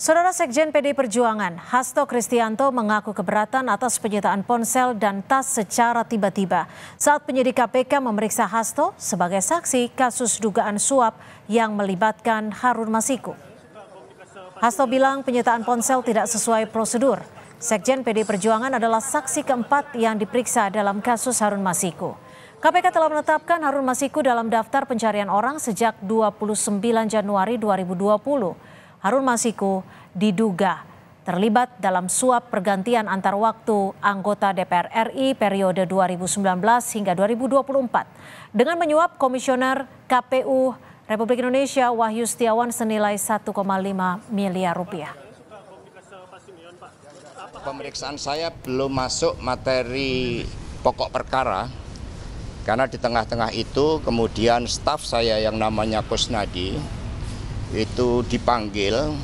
Saudara Sekjen PD Perjuangan, Hasto Kristianto mengaku keberatan atas penyitaan ponsel dan tas secara tiba-tiba saat penyidik KPK memeriksa Hasto sebagai saksi kasus dugaan suap yang melibatkan Harun Masiku. Hasto bilang penyitaan ponsel tidak sesuai prosedur. Sekjen PD Perjuangan adalah saksi keempat yang diperiksa dalam kasus Harun Masiku. KPK telah menetapkan Harun Masiku dalam daftar pencarian orang sejak 29 Januari 2020. Harun Masiku diduga terlibat dalam suap pergantian antar waktu anggota DPR RI periode 2019 hingga 2024 dengan menyuap komisioner KPU Republik Indonesia Wahyu Setiawan senilai 1,5 miliar rupiah. Pemeriksaan saya belum masuk materi pokok perkara karena di tengah-tengah itu kemudian staf saya yang namanya Kusnadi itu dipanggil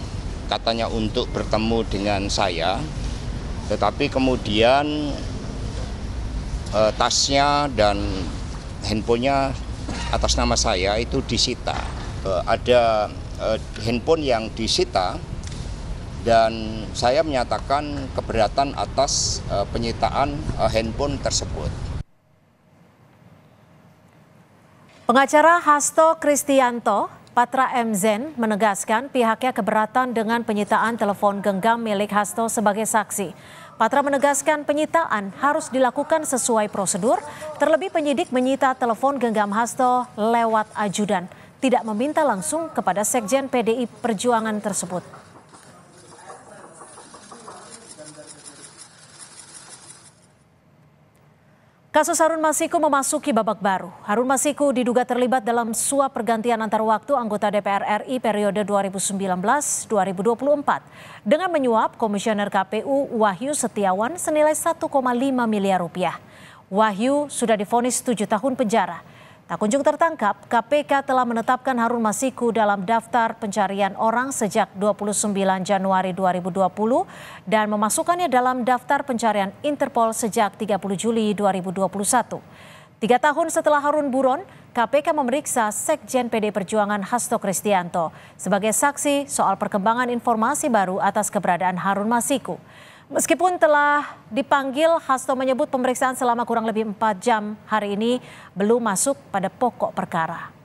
katanya untuk bertemu dengan saya tetapi kemudian e, tasnya dan handphonenya atas nama saya itu disita e, ada e, handphone yang disita dan saya menyatakan keberatan atas e, penyitaan e, handphone tersebut Pengacara Hasto Kristianto Patra M. Zen menegaskan pihaknya keberatan dengan penyitaan telepon genggam milik Hasto sebagai saksi. Patra menegaskan penyitaan harus dilakukan sesuai prosedur, terlebih penyidik menyita telepon genggam Hasto lewat ajudan, tidak meminta langsung kepada Sekjen PDI Perjuangan tersebut. Kasus Harun Masiku memasuki babak baru. Harun Masiku diduga terlibat dalam suap pergantian antar waktu anggota DPR RI periode 2019-2024 dengan menyuap Komisioner KPU Wahyu Setiawan senilai 1,5 miliar rupiah. Wahyu sudah difonis 7 tahun penjara. Tak kunjung tertangkap, KPK telah menetapkan Harun Masiku dalam daftar pencarian orang sejak 29 Januari 2020 dan memasukkannya dalam daftar pencarian Interpol sejak 30 Juli 2021. Tiga tahun setelah Harun Buron, KPK memeriksa Sekjen PD Perjuangan Hasto Kristianto sebagai saksi soal perkembangan informasi baru atas keberadaan Harun Masiku. Meskipun telah dipanggil, Hasto menyebut pemeriksaan selama kurang lebih 4 jam hari ini belum masuk pada pokok perkara.